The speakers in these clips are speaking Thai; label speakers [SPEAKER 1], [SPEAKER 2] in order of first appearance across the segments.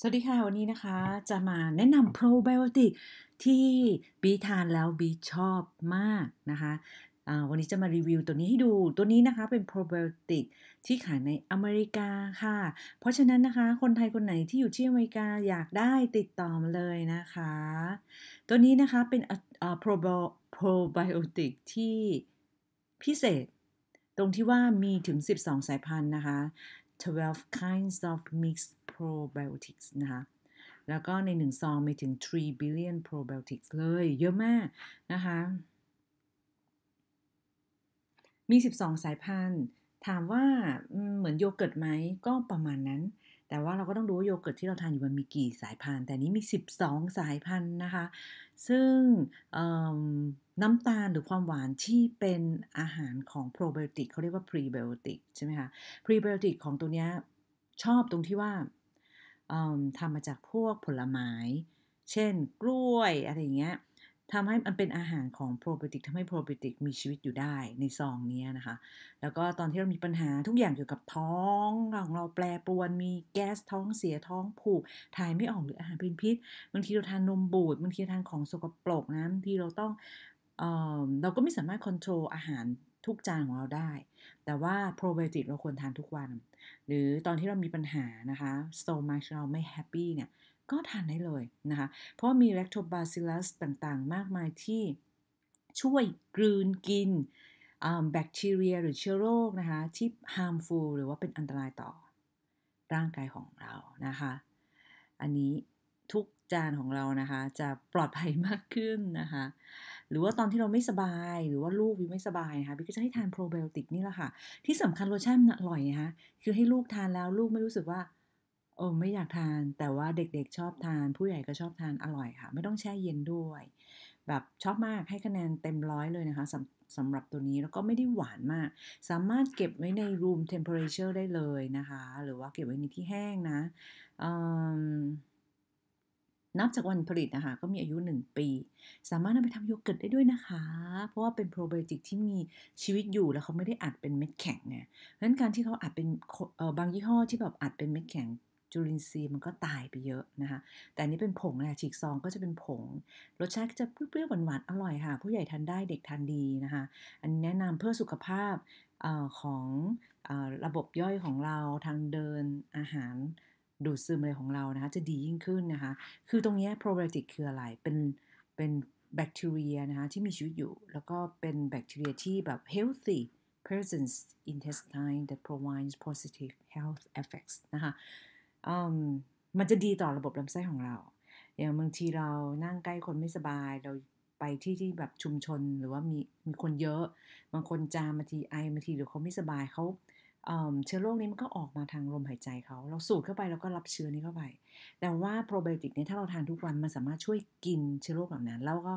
[SPEAKER 1] สวัสดีค่ะวันนี้นะคะจะมาแนะนำโปรไบโอติกที่บีทานแล้วบีชอบมากนะคะวันนี้จะมารีวิวตัวนี้ให้ดูตัวนี้นะคะเป็นโปรไบโอติกที่ขายในอเมริกาค่ะ เพราะฉะนั้นนะคะคนไทยคนไหนที่อยู่ที่อเมริกาอยากได้ติดต่อมาเลยนะคะ ตัวนี้นะคะเป็นโปรไบโอติกที่พิเศษตรงที่ว่ามีถึง 12 สายพันธุ์นะคะ12 kinds of mixed probiotics นะคะ แล้วก็ในหนึ่งซองมีถึง 3 billion probiotics เลย เยอะมากนะคะ มี 12 สายพันธุ์ถามว่าเหมือนโยเกิร์ตไหมก็ประมาณนั้นแต่ว่าเราก็ต้องดูว่าโยเกิร์ตที่เราทานอยู่มันมีกี่สายพันธุ์ แต่นี้มี 12 สายพันธุ์นะคะ ซึ่งน้ำตาลหรือความหวานที่เป็นอาหารของโปรไบโอติกเขาเรียกว่าพรีไบโอติกใช่ไหมคะ พรีไบโอติกของตัวนี้ชอบตรงที่ว่าทำมาจากพวกผลไม้ เช่นกล้วยอะไรอย่างเงี้ยทำให้มันเป็นอาหารของโปรไบโอติกทำให้โปรไบโอติกมีชีวิตอยู่ได้ในซองนี้นะคะ แล้วก็ตอนที่เรามีปัญหาทุกอย่างเกี่ยวกับท้อง ของเราแปรปรวน มีแก๊สท้องเสียท้องผูกถ่ายไม่ออกหรืออาหารเป็นพิษ บางทีเราทานนมบูดบางทีทานของสกปรกนะบางทีเราต้องเออเราก็ไม่สามารถควบคุมอาหารทุกจานของเราได้ แต่ว่าโปรไบโอติกเราควรทานทุกวัน หรือตอนที่เรามีปัญหานะคะสโตมาชเราไม่แฮปปี้เนี่ยก็ทานได้เลยนะคะ เพราะมีแลคโตบาซิลัสต่างๆ มากมายที่ช่วยกลืนกินแบคทีเรีย หรือเชื้อโรคนะคะที่ harmful หรือว่าเป็นอันตรายต่อร่างกายของเรานะคะ อันนี้ทุกจานของเรานะคะจะปลอดภัยมากขึ้นนะคะ หรือว่าตอนที่เราไม่สบายหรือว่าลูกวิไม่สบายะคะพี่ก็จะให้ทานโปรไบโอติกนี่แหละค่ะ ที่สำคัญรสชาติมันอร่อยนะคะ คือให้ลูกทานแล้วลูกไม่รู้สึกว่าโอ้ไม่อยากทาน แต่ว่าเด็กๆชอบทาน ผู้ใหญ่ก็ชอบทานอร่อยค่ะ ไม่ต้องแช่เย็นด้วย แบบชอบมากให้คะแนนเต็มร้อยเลยนะคะสำสำหรับตัวนี้แล้วก็ไม่ได้หวานมาก สามารถเก็บไว้ใน room temperature ได้เลยนะคะ หรือว่าเก็บไว้ในที่แห้งนะนับจากวันผลิตนะคะก็มีอายุ 1 ปี สามารถนำไปทำโยเกิร์ตได้ด้วยนะคะ เพราะว่าเป็นโปรไบโอติกที่มีชีวิตอยู่แล้วเขาไม่ได้อัดเป็นเม็ดแข็งไงเพราะฉะนั้นการที่เขาอัดเป็นบางยี่ห้อที่แบบอัดเป็นเม็ดแข็งจุลินทรีย์มันก็ตายไปเยอะนะคะ แต่นี้เป็นผงแะละฉีกซองก็จะเป็นผง รสชาติก็จะเปรี้ยวหวานๆอร่อยค่ะผู้ใหญ่ทานได้เด็กทานดีนะคะ อันนี้แนะนำเพื่อสุขภาพอของอระบบย่อยของเราทางเดินอาหารดูดซึมอะไรของเรานะคะจะดียิ่งขึ้นนะคะ คือตรงนี้ probiotic คืออะไร เป็นเป็นแบคทีเรียนะคะที่มีชีวิตอยู่แล้วก็เป็นแบคทีเรียที่แบบ healthy presence intestine that provides positive health effects นะคะมันจะดีต่อระบบลำไส้ของเรา อย่างบางทีเรานั่งใกล้คนไม่สบาย เราไปที่ที่แบบชุมชนหรือว่ามีมีคนเยอะ บางคนจามบางทีไอบางทีหรือเขาไม่สบายเขาเชื้อโรคนี้มันก็ออกมาทางลมหายใจเขา เราสูดเข้าไปเราก็รับเชื้อนี้เข้าไป แต่ว่าโปรไบโอติกเนี่ยถ้าเราทานทุกวัน มันสามารถช่วยกินเชื้อโรคเหล่านั้น แล้วก็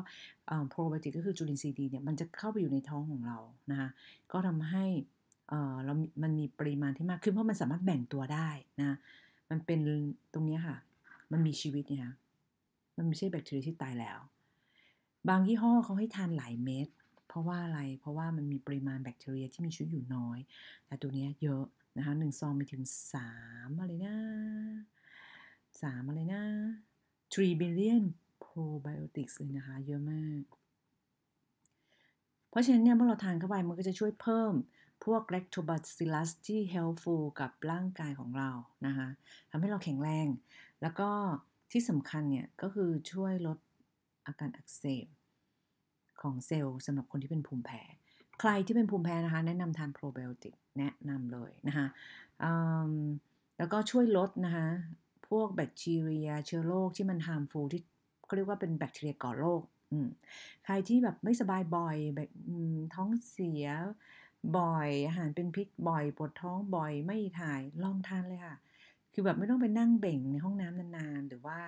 [SPEAKER 1] โปรไบโอติกก็คือจุลินทรีย์ดีเนี่ยมันจะเข้าไปอยู่ในท้องของเรา นะคะก็ทำให้เรา มันมีปริมาณที่มากขึ้น เพราะมันสามารถแบ่งตัวได้นะมันเป็นตรงนี้ค่ะ มันมีชีวิตเนี่ยมันไม่ใช่แบคทีเรียที่ตายแล้ว บางยี่ห้อเขาให้ทานหลายเม็ด เพราะว่าอะไร เพราะว่ามันมีปริมาณแบคทีเรียที่มีชีวิตอยู่น้อย แต่ตัวนี้เยอะนะคะหนึ่งซองมีถึงสามอะไรนะสามอะไรนะ3 billion probiotics เลยนะคะเยอะมาก เพราะฉะนั้นเนี่ยเมื่อเราทานเข้าไปมันก็จะช่วยเพิ่มพวก lactobacillus ที่ helpful กับร่างกายของเรานะคะทำให้เราแข็งแรง แล้วก็ที่สำคัญเนี่ยก็คือช่วยลดอาการอักเสบ ของเซลล์สำหรับคนที่เป็นภูมิแพ้ใครที่เป็นภูมิแพ้นะคะแนะนำทานโปรไบโอติกแนะนำเลยนะคะแล้วก็ช่วยลดนะคะพวกแบคทีเรียเชื้อโรคที่มันฮามฟูที่เขาเรียกว่าเป็นแบคทีเรียก่อโรคใครที่แบบไม่สบายบ่อยแบบท้องเสียบ่อย อาหารเป็นพิษบ่อย ปวดท้องบ่อยไม่ถ่ายลองทานเลยค่ะ คือแบบไม่ต้องไปนั่งเบ่งในห้องน้ำนานๆ หรือว่า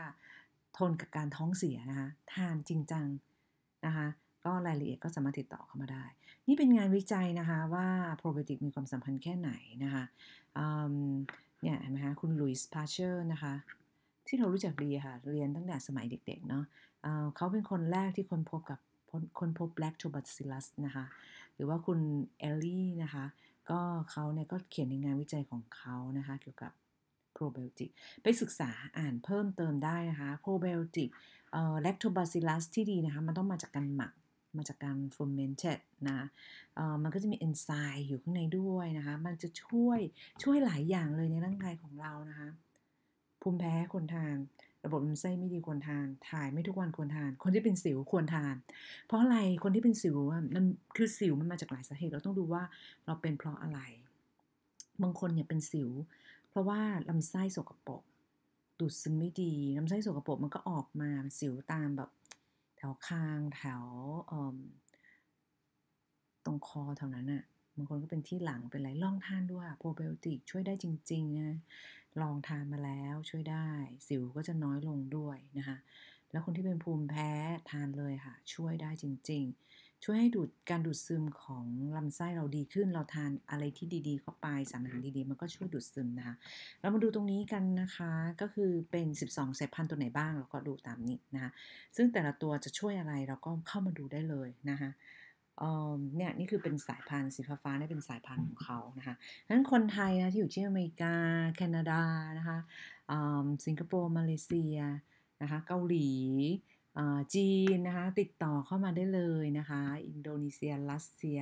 [SPEAKER 1] ทนกับการท้องเสียนะคะ ทานจริงจังนะคะ ก็รายละเอียดก็สามารถติดต่อเข้ามาได้ นี่เป็นงานวิจัยนะคะว่าโปรไบโอติกมีความสัมพันธ์แค่ไหนนะคะเนี่ยเห็นไหมคะคุณลุยส์พาเชอร์นะคะที่เรารู้จักดีค่ะ เรียนตั้งแต่สมัยเด็ก ๆเนาะเขาเป็นคนแรกที่คนพบกับคนพบ black t u b e r c u l o s s นะคะหรือว่าคุณเอลลี่นะคะ ก็เขาเนี่ย ก็เขียนในงานวิจัยของเขานะคะเกี่ยวกับ probiotic ไปศึกษาอ่านเพิ่มเติมได้นะคะ probiotic เอ่อ lactobacillus ที่ดีนะคะ มันต้องมาจากการหมักมาจากการ fermented นะเมันก็จะมีเอนไซม์อยู่ข้างในด้วยนะคะ มันจะช่วยช่วยหลายอย่างเลยในร่างกายของเรานะคะ ภูมิแพ้คนทานระบบลำไส้ไม่ดีควรทาน ถ่ายไม่ทุกวันควรทาน คนที่เป็นสิวควรทาน เพราะอะไรคนที่เป็นสิวมันคือสิวมันมาจากหลายสาเหตุเราต้องดูว่าเราเป็นเพราะอะไร บางคนเนี่ยเป็นสิว เพราะว่าลำไส้สกปรกดูดซึมไม่ดีลำไส้สกปรกมันก็ออกมาสิวตามแบบ แถวคางแถวตรงคอแถวนั้นอะบางคนก็เป็นที่หลังเป็นไรลองทานด้วยโปรไบโอติกช่วยได้จริงๆนะลองทานมาแล้วช่วยได้ สิวก็จะน้อยลงด้วยนะคะ แล้วคนที่เป็นภูมิแพ้ทานเลยค่ะ ช่วยได้จริง ๆ ช่วยให้ดูดการดูดซึมของลำไส้เราดีขึ้นเราทานอะไรที่ดี ๆ เข้าไปสารอาหารดีๆมันก็ช่วยดูดซึมนะคะเรามาดูตรงนี้กันนะคะ ก็คือเป็น12สายพันธุ์ตัวไหนบ้างเราก็ดูตามนี้นะคะ ซึ่งแต่ละตัวจะช่วยอะไรเราก็เข้ามาดูได้เลยนะคะเนี่ยนี่คือเป็นสายพันธุ์สีฟ้าเนี่เป็นสายพันธุ์ของเขานะคะนั้นคนไทยนะที่อยู่ที่อเมริกา แคนาดานะคะสิงคโปร์มาเลเซียนะคะเกาหลีจีนนะคะติดต่อเข้ามาได้เลยนะคะอินโดนีเซียรัสเซีย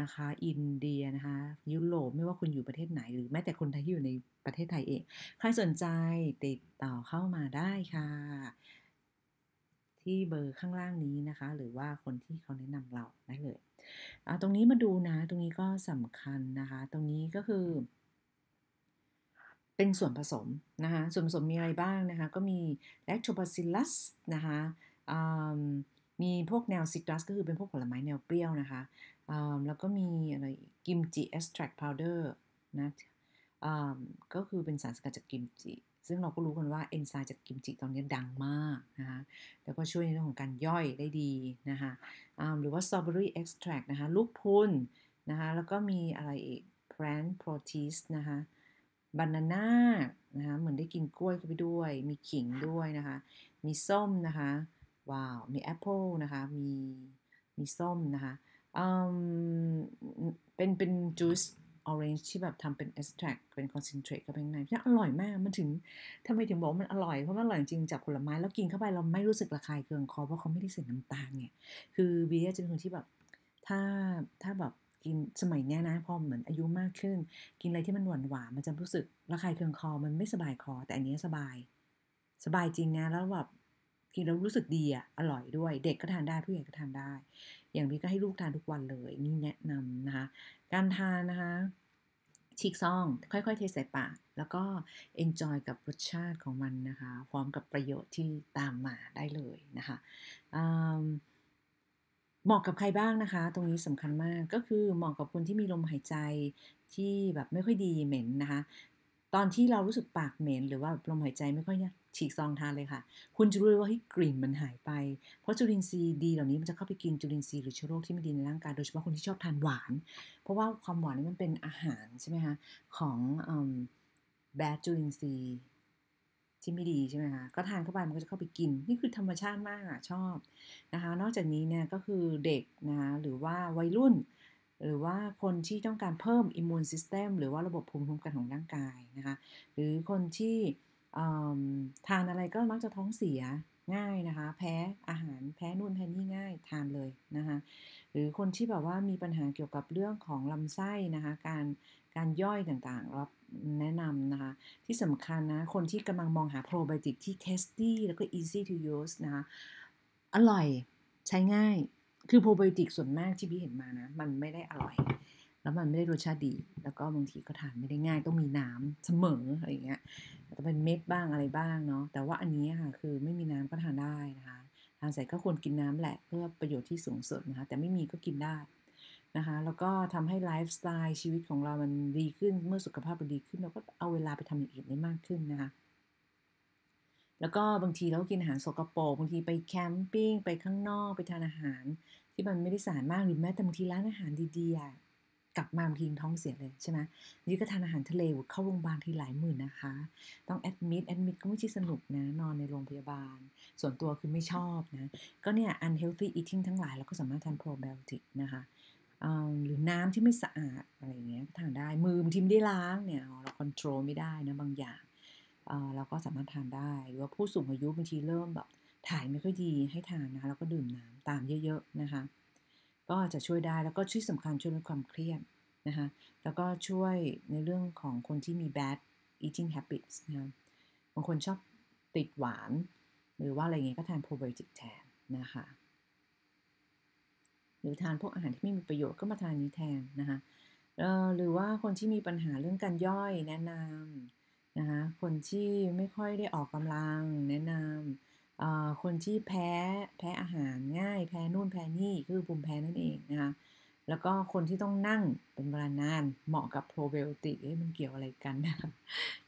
[SPEAKER 1] นะคะอินเดียนะคะยุโรปไม่ว่าคุณอยู่ประเทศไหน หรือแม้แต่คนไทยที่อยู่ในประเทศไทยเอง ใครสนใจติดต่อเข้ามาได้ค่ะที่เบอร์ข้างล่างนี้นะคะ หรือว่าคนที่เขาแนะนำเราได้เลยเอาตรงนี้มาดูนะ ตรงนี้ก็สำคัญนะคะ ตรงนี้ก็คือ เป็นส่วนผสมนะคะส่วนผสมมีอะไรบ้างนะคะ ก็มี lactobacillus นะคะมีพวกแนวซิตรัสก็คือเป็นพวกผลไม้แนวเปรี้ยวนะคะแล้วก็มีอะไรกิมจิเอสแทรคพาวเดอร์นะก็คือเป็นสารสกัดจากกิมจิซึ่งเราก็รู้กันว่าเอนไซม์จากกิมจิตอนนี้ดังมากนะคะแล้วก็ช่วยในเรื่องของการย่อยได้ดีนะคะหรือว่าสตรอเบอรี่เอ็กซ์แทรกนะคะลูกพุนนะคะ แล้วก็มีอะไรอีกแพรนโปรตีสนะคะ บานาน่านะคะเหมือนได้กินกล้วยเข้าไปด้วย มีขิงด้วยนะคะ มีส้มนะคะ ว้าว มีแอปเปิลนะคะ มี มีส้มนะคะเป็น เป็นจูสอ์เรนจ์ที่แบบทำเป็นเอสแทรกเป็นคอนเซนเทรตกับเป็นไงพี่อร่อยมาก มันถึงทำไมถึงบอกมันอร่อย เพราะมันอร่อยจริงจากผลไม้ แล้วกินเข้าไปเราไม่รู้สึกระคายเคืองคอ เพราะเขาไม่ได้ใส่น้ำตาลไง คือเบียร์จะเป็นคนที่แบบ ถ้า ถ้าแบบกินสมัยนี้นะพอเหมือนอายุมากขึ้น กินอะไรที่มันหวานหวานมันจะรู้สึกระคายเคืองคอ มันไม่สบายคอ แต่อันนี้สบาย สบายจริงนะแล้วแบบกินแล้วรู้สึกดีอ่ะ อร่อยด้วย เด็กก็ทานได้ ผู้ใหญ่ก็ทานได้ อย่างพี่ก็ให้ลูกทานทุกวันเลยนี่แนะนำนะคะ การทานนะคะฉีกซองค่อยๆ เทใส่ปาก แล้วก็ enjoy กับรสชาติของมันนะคะพร้อมกับประโยชน์ที่ตามมาได้เลยนะคะเหมาะกับใครบ้างนะคะ ตรงนี้สำคัญมากก็คือเหมาะกับคนที่มีลมหายใจที่แบบไม่ค่อยดีเหม็นนะคะ ตอนที่เรารู้สึกปากเหม็นหรือว่าลมหายใจไม่ค่อยฉีกซองทานเลยค่ะ คุณจะรู้เลยว่าให้กลิ่นมันหายไป เพราะจุลินทรีย์ดี เหล่านี้มันจะเข้าไปกินจุลินทรีย์หรือเชื้อโรค ที่ไม่ดี ในร่างกาย โดยเฉพาะคนที่ชอบทานหวาน เพราะว่าความหวานนี่มันเป็นอาหารใช่ไหมคะของแบดจุลินทรีย์ที่ไม่ดีใช่ไหมคะ ก็ทานเข้าไปมันก็จะเข้าไปกิน นี่คือธรรมชาติมากอะชอบนะคะ นอกจากนี้เนี่ยก็คือเด็กนะคะหรือว่าวัยรุ่น หรือว่าคนที่ต้องการเพิ่มอิมมูนซิสเต็มหรือว่าระบบภูมิคุ้มกันของร่างกายนะคะ หรือคนที่ทานอะไรก็มักจะท้องเสียง่ายนะคะแพ้อาหารแพ้นุ่นแพ้นี่ง่ายทานเลยนะคะหรือคนที่แบบว่ามีปัญหาเกี่ยวกับเรื่องของลำไส้นะคะการการย่อยต่างๆรับแนะนำนะคะที่สำคัญนะคนที่กำลังมองหาโปรไบโอติกที่ tasty แล้วก็ easy to use นะคะอร่อยใช้ง่ายคือโปรไบโอติกส่วนมากที่พี่เห็นมานะมันไม่ได้อร่อย แล้วมันไม่ได้รสชาติดีแล้วก็บางทีก็ทานไม่ได้ง่าย ต้องมีน้ำเสมออะไรอย่างเงี้ยจะเป็นเม็ดบ้างอะไรบ้างเนาะ แต่ว่าอันนี้ค่ะคือไม่มีน้ำก็ทานได้นะคะ ทานเสร็จก็ควรกินน้ำแหละเพื่อประโยชน์ที่สูงสุดนะคะ แต่ไม่มีก็กินได้นะคะ แล้วก็ทำให้ไลฟ์สไตล์ชีวิตของเรามันดีขึ้น เมื่อสุขภาพเราดีขึ้นเราก็เอาเวลาไปทำอย่างอื่นได้มากขึ้นนะคะ แล้วก็บางทีเรากินอาหารสกปรกบางทีไปแคมปิ้งไปข้างนอกไปทานอาหาร ที่มันไม่ได้สารมากหรือแม้แต่บางทีร้านอาหารดีๆกลับมาบางทีท้องเสียเลยใช่ไหมนี่ก็ทานอาหารทะเลเข้าโรงพยาบาลทีหลายหมื่นนะคะ ต้องแอดมิดแอดมิดก็ไม่ใช่สนุกนะนอนในโรงพยาบาล ส่วนตัวคือไม่ชอบนะ ก็เนี่ยอันเฮลที y อ a ทิ้งทั้งหลายเราก็สามารถทานปรไบโอติกนะคะหรือน้ำที่ไม่สะอาดอะไรอย่างเงี้ยทานได้มือบงทีมได้ล้างเนี่ยเราควบคุมไม่ได้นะบางอย่าง เราก็สามารถทานได้ หรือว่าผู้สูงอายุบางทีเริ่มแบบถ่ายไม่ค่อยดีให้ทานนะแล้วก็ดื่มน้ำตามเยอะๆนะคะก็อาจจะช่วยได้ แล้วก็ที่สำคัญช่วยลดความเครียดนะคะแล้วก็ช่วยในเรื่องของคนที่มี bad eating habits นะบางคนชอบติดหวาน หรือว่าอะไรเงี้ยก็ทาน probiotic แทนนะคะหรือทานพวกอาหารที่ไม่มีประโยชน์ก็มาทานนี้แทนนะคะหรือว่าคนที่มีปัญหาเรื่องการย่อยแนะนำนะคะคนที่ไม่ค่อยได้ออกกำลังแนะนำคนที่แพ้แพ้อาหารง่ายแพ้นู่นแพ้นี่คือภูมิแพ้นั่นเองนะคะแล้วก็คนที่ต้องนั่งเป็นเวลานานเหมาะกับโปรเบลติกมันเกี่ยวอะไรกันนะ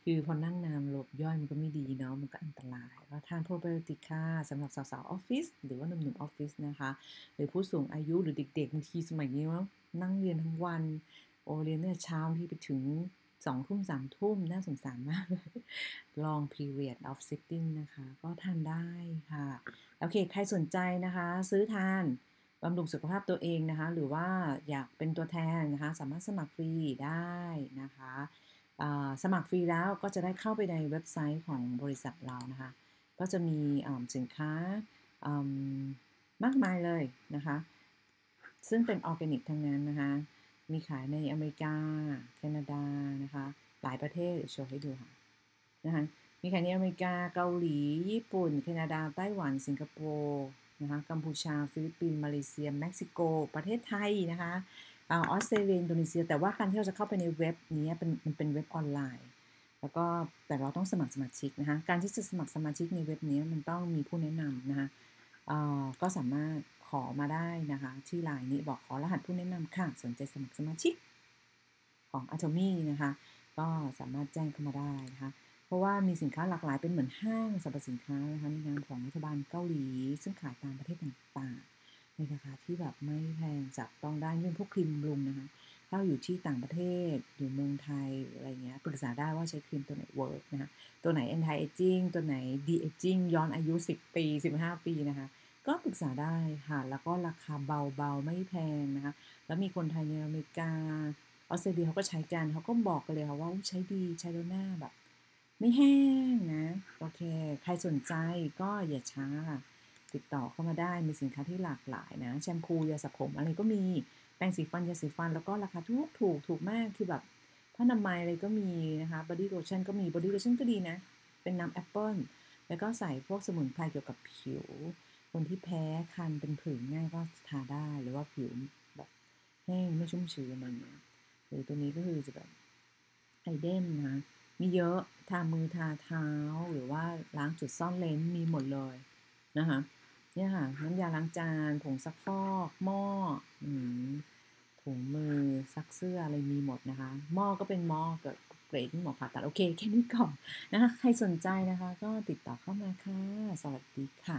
[SPEAKER 1] คือพอนั่งนานหลบย่อยมันก็ไม่ดีเนาะมันก็อันตรายราทานโปรเบลติกค่ะสำหรับสาวๆออฟฟิศหรือว่าหนุ่มๆออฟฟิศนะคะ หรือผู้สูงอายุหรือเด็กๆบางทีสมัยนี้ว่านั่งเรียนทั้งวันโอเรียนเนี่ยเช้าที่ไปถึงสองทุ่มสามทุ่มน่าสงสารมากลลอง period of sitting นะคะ ก็ทานได้ค่ะ โอเค ใครสนใจนะคะ ซื้อทานบำรุงสุขภาพตัวเองนะคะ หรือว่าอยากเป็นตัวแทนนะคะ สามารถสมัครฟรีได้นะคะ สมัครฟรีแล้วก็จะได้เข้าไปในเว็บไซต์ของบริษัทเรานะคะ ก็จะมีสินค้ามากมายเลยนะคะ ซึ่งเป็นออร์แกนิกทั้งนั้นนะคะมีขายในอเมริกา แคนาดานะคะหลายประเทศโชว์ให้ดูค่ะนะคะมีขายในอเมริกาเกาหลีญี่ปุ่นแคนาดาไต้หวัน สิงคโปร์นะคะกัมพูชา ฟิลิปปินส์มาเลเซีย เม็กซิโก ประเทศไทยนะคะออสเตรเลียอินโดนีเซีย แต่ว่าการที่เราจะเข้าไปในเว็บนี้เป็นมันเป็นเว็บออนไลน์แล้วก็แต่เราต้องสมัครสมาชิกนะคะการที่จะสมัครสมาชิกในเว็บนี้มันต้องมีผู้แนะนำนะคะก็สามารถขอมาได้นะคะ ที่ไลน์นี้บอกขอรหัสผู้แนะนำค่ะ สนใจสมัครสมาชิกของอาโตมี่นะคะ ก็สามารถแจ้งเข้ามาได้นะคะ เพราะว่ามีสินค้าหลากหลายเป็นเหมือนห้างสรรพสินค้านะคะในงานของรัฐบาลเกาหลีซึ่งขายตามประเทศต่างๆในราคาที่แบบไม่แพงจับต้องได้เรื่องพวกครีมบำรุงนะคะถ้าอยู่ที่ต่างประเทศอยู่เมืองไทยอะไรเงี้ยปรึกษาได้ว่าใช้ครีมตัวไหนเวิร์กนะคะตัวไหนอนี้ t i a จิ้งตัวไหนด de a จิ้งย้อนอายุ 10 ปี 15 ปีนะคะก็ปรึกษาได้ค่ะ แล้วก็ราคาเบา ๆ ไม่แพงนะคะ แล้วมีคนไทยในอเมริกา ออสเตรเลียเขาก็ใช้กัน เขาก็บอกกันเลยค่ะว่าใช้ดี ใช้แล้วหน้าแบบไม่แห้งนะ โอเค ใครสนใจก็อย่าช้าติดต่อเข้ามาได้ มีสินค้าที่หลากหลายนะ แชมพูยาสระผมอะไรก็มี แปรงสีฟันยาสีฟันแล้วก็ราคาทุกถูกถูกมาก คือแบบผ้านามัยอะไรก็มีนะคะ บอดี้โลชั่นก็มี บอดี้โลชั่นก็ดีนะ เป็นน้ำแอปเปิ้ล แล้วก็ใส่พวกสมุนไพรเกี่ยวกับผิวคนที่แพ้คันเป็นผื่นง่ายก็ทาได้หรือว่าผิวแบบ แห้ง ไม่ชุ่มชื้นอะไรเงี้ยหรือตัวนี้ก็คือจะแบบไอเดนนะมีเยอะทามือทาเท้า หรือว่าล้างจุดซ่อนเลนมีหมดเลยนะคะ เนี่ยค่ะน้ำยาล้างจานผงซักฟอก หม้อถุงมือซักเสื้ออะไรมีหมดนะคะหม้อก็เป็นหม้อเกับเกรดหมอผ่าตัดโอเค แค่นี้ก่อนนะคะ ใครสนใจนะคะ ก็ติดต่อเข้ามาค่ะสวัสดีค่ะ